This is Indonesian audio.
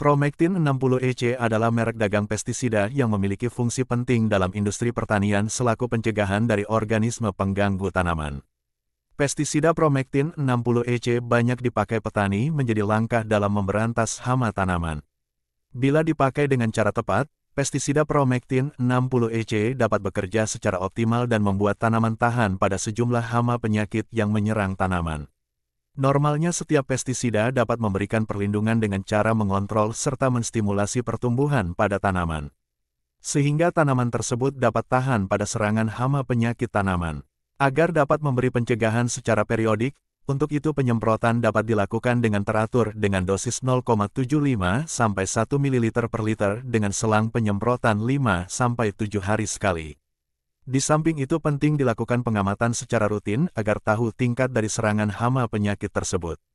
Promectin 60 EC adalah merek dagang pestisida yang memiliki fungsi penting dalam industri pertanian selaku pencegahan dari organisme pengganggu tanaman. Pestisida Promectin 60 EC banyak dipakai petani menjadi langkah dalam memberantas hama tanaman. Bila dipakai dengan cara tepat, pestisida Promectin 60 EC dapat bekerja secara optimal dan membuat tanaman tahan pada sejumlah hama penyakit yang menyerang tanaman. Normalnya setiap pestisida dapat memberikan perlindungan dengan cara mengontrol serta menstimulasi pertumbuhan pada tanaman. Sehingga tanaman tersebut dapat tahan pada serangan hama penyakit tanaman. Agar dapat memberi pencegahan secara periodik, untuk itu penyemprotan dapat dilakukan dengan teratur dengan dosis 0,75 sampai 1 ml per liter dengan selang penyemprotan 5 sampai 7 hari sekali. Di samping itu penting dilakukan pengamatan secara rutin agar tahu tingkat dari serangan hama penyakit tersebut.